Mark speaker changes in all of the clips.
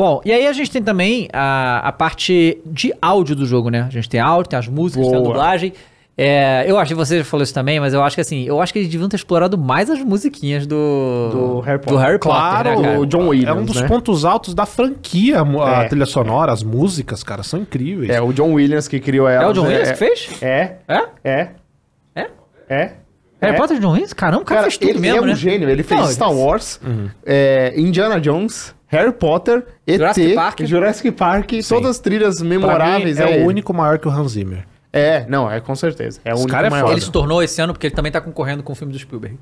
Speaker 1: Bom, e aí a gente tem também a, a parte de áudio do jogo, né? A gente tem áudio, tem as músicas, Boa. tem a dublagem. É, eu acho que você já falou isso também, mas eu acho que assim, eu acho que eles deviam ter explorado mais as musiquinhas do, do Harry Potter. Do Harry Potter né, claro, o John Williams. É um dos né? pontos altos da franquia, a é. trilha sonora, as músicas, cara, são incríveis. É o John Williams que criou ela. É o John né? Williams é, que fez? É. É? É. É? É. é? Harry Potter John Williams? Caramba, o cara, cara fez tudo ele mesmo, é um né? gênio. Ele fez Não, Star Wars, uhum. É, Indiana Jones... Harry Potter, Jurassic Park. Jurassic Park, todas as trilhas memoráveis. Mim, é, é o único maior que o Hans Zimmer. É, não, é com certeza. É o Esse único cara é maior. Ele se tornou esse ano porque ele também tá concorrendo com o filme do Spielberg.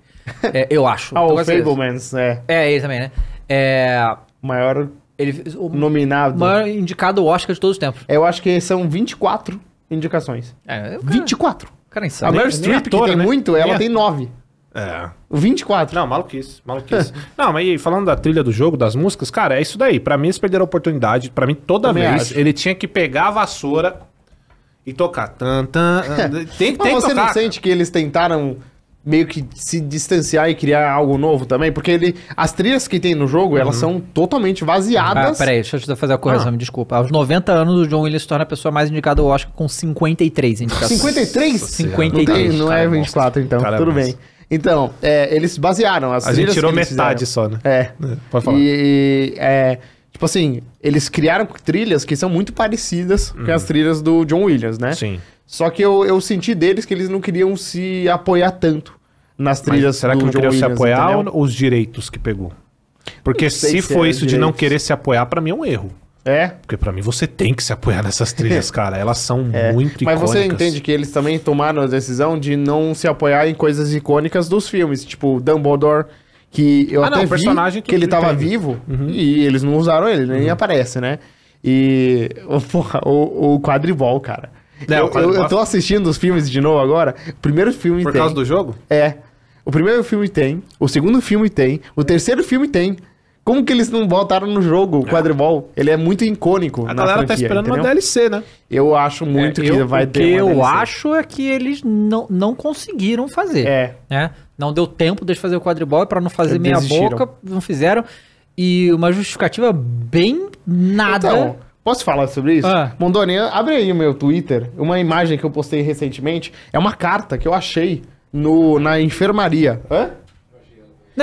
Speaker 1: é, eu acho. ah, então, o assim, Fablemans, é. É, ele também, né? É... Maior ele, o nominado. Maior indicado ao Oscar de todos os tempos. Eu acho que são 24 indicações. É, cara, 24. Cara, insano. A Meryl é, Streep, que tem né? muito, ela tem 9. É. 24. Não, maluquice, maluquice. não, mas e falando da trilha do jogo, das músicas, cara, é isso daí. Para mim, eles perderam a oportunidade. Para mim, toda Também vez, acho. ele tinha que pegar a vassoura e tocar. Tan, tan, Tem, você não sente que eles tentaram meio que se distanciar e criar algo novo também? Porque ele, as trilhas que tem no jogo, elas uhum. são totalmente vaziadas. Ah, peraí, deixa eu fazer a correção, ah. me desculpa. Aos 90 anos, o John Williams se torna a pessoa mais indicada eu acho com 53 indicações. 53? 53? Não, tem, não é 24, é então, Caramba. É tudo bem. Então, é, eles basearam as A gente tirou metade fizeram. só, né? É. é pode falar. E, é, tipo assim, eles criaram trilhas que são muito parecidas uhum. com as uhum. trilhas do John Williams, né? Sim. Só que eu, eu senti deles que eles não queriam se apoiar tanto nas trilhas Mas será do que não John queriam Williams, se apoiar ou os direitos que pegou? Porque se foi é isso direitos. de não querer se apoiar, para mim é um erro. É. Porque para mim você tem que se apoiar nessas trilhas, cara. Elas são é. muito Mas icônicas. Mas você entende que eles também tomaram a decisão de não se apoiar em coisas icônicas dos filmes, tipo Dumbledore, que eu ah, até não, personagem que ele tava vivo uhum. e eles não usaram ele, nem uhum. aparece, né? E porra, o, o quadribol, cara. eu, eu, eu, tô assistindo os filmes de novo agora. O primeiro filme Por tem. causa do jogo? É. O primeiro filme tem, o segundo filme tem, o terceiro filme tem. Como que eles não voltaram no jogo o é. quadribol? Ele é muito icônico. A galera tá franquia, tá esperando entendeu? uma DLC, né? Eu acho é, muito é, que eu, vai ter. O que eu acho é que eles não, não conseguiram fazer. É. Né? Não deu tempo de fazer o quadribol e pra não fazer eles meia boca, não fizeram. E uma justificativa bem nada. Então, posso falar sobre isso? Ah. Mondoni, abre aí o meu Twitter. Uma imagem que eu postei recentemente. É uma carta que eu achei no, na enfermaria. Hã?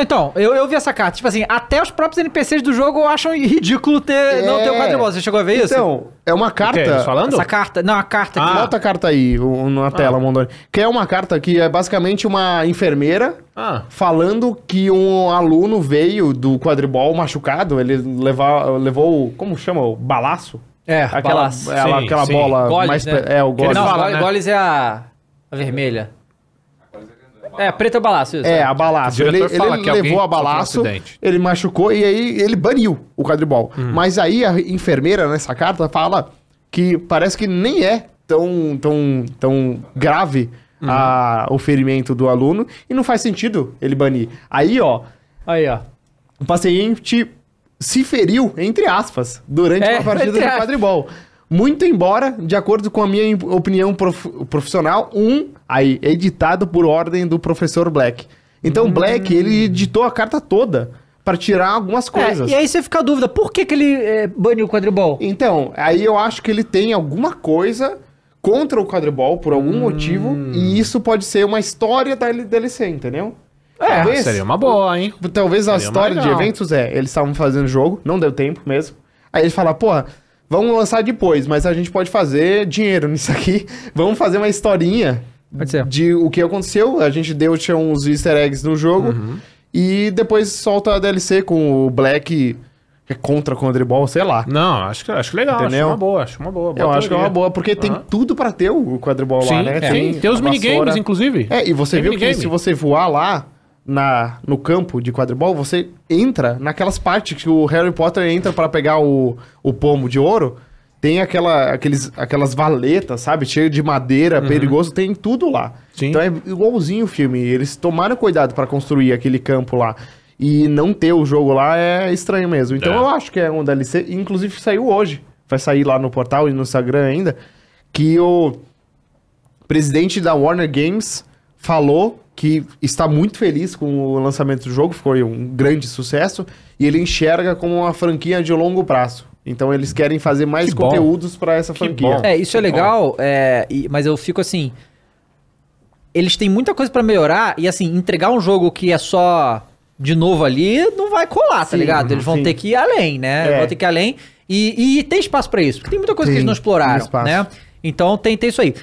Speaker 1: Então, eu, eu vi essa carta. Tipo assim, até os próprios NPCs do jogo acham ridículo ter, é... não ter o quadribol. Você chegou a ver isso? Então, é uma carta. O quê? falando? Essa carta. Não, a carta. Ah. Que... Bota a carta aí na ah. tela, ah. Mondoni. Que é uma carta que é basicamente uma enfermeira ah. falando que um aluno veio do quadribol machucado. Ele levou levou. Como chama? O balaço? É, aquela, balaço. Ela, sim, aquela sim. bola goles, mais. Né? É, o goles. Não, né? goles é a, a vermelha. É, é, preto é balaço. Isso, é, é. a balaço. Ele, ele levou a balaço, um ele machucou e aí ele baniu o quadribol. Hum. Mas aí a enfermeira nessa carta fala que parece que nem é tão, tão, tão grave uhum. a, o ferimento do aluno e não faz sentido ele banir. Aí, ó. Aí, ó. O paciente se feriu, entre aspas, durante é, uma partida de quadribol. Muito embora, de acordo com a minha opinião prof, profissional, um Aí, editado por ordem do professor Black. Então, hum. Black, ele hum. editou a carta toda para tirar algumas é, coisas. É, e aí você fica a dúvida, por que, que ele é, baniu o quadribol? Então, aí eu acho que ele tem alguma coisa contra o quadribol por algum hum. motivo, e isso pode ser uma história da DLC, entendeu? É, talvez, seria uma boa, hein? Talvez seria a história de eventos é, eles estavam fazendo jogo, não deu tempo mesmo. Aí eles fala, porra, vamos lançar depois, mas a gente pode fazer dinheiro nisso aqui, vamos fazer uma historinha Pode ser. de o que aconteceu. A gente deu tinha uns easter eggs no jogo. Uhum. E depois solta a DLC com o Black que é contra com o Quadribol, sei lá. Não, acho que, acho legal, Entendeu? acho uma boa, acho uma boa. boa eu teoria. acho que é uma boa, porque uhum. tem tudo para ter o Quadribol lá, né? É. Tem, tem os minigames, inclusive. É, e você tem viu minigame. que se você voar lá, na, no campo de quadribol, você entra naquelas partes que o Harry Potter entra para pegar o, o pomo de ouro. Tem aquela, aqueles, aquelas valetas, sabe? Cheio de madeira, uhum. perigoso, tem tudo lá. Sim. Então é igualzinho o filme. Eles tomaram cuidado para construir aquele campo lá. E não ter o jogo lá é estranho mesmo. Então é. eu acho que é um DLC. Inclusive saiu hoje. Vai sair lá no portal e no Instagram ainda. Que o presidente da Warner Games falou que está muito feliz com o lançamento do jogo, foi um grande sucesso, e ele enxerga como uma franquia de longo prazo. Então eles querem fazer mais que conteúdos para essa franquia. É, isso é que é legal, é, e, mas eu fico assim. Eles têm muita coisa para melhorar e assim, entregar um jogo que é só de novo ali não vai colar, tá sim, tá ligado? Eles vão sim. ter que ir além, né? É. Vão ter que ir além. E, e tem espaço para isso, porque tem muita coisa tem, que eles não exploraram, né? Então tem, tem isso aí.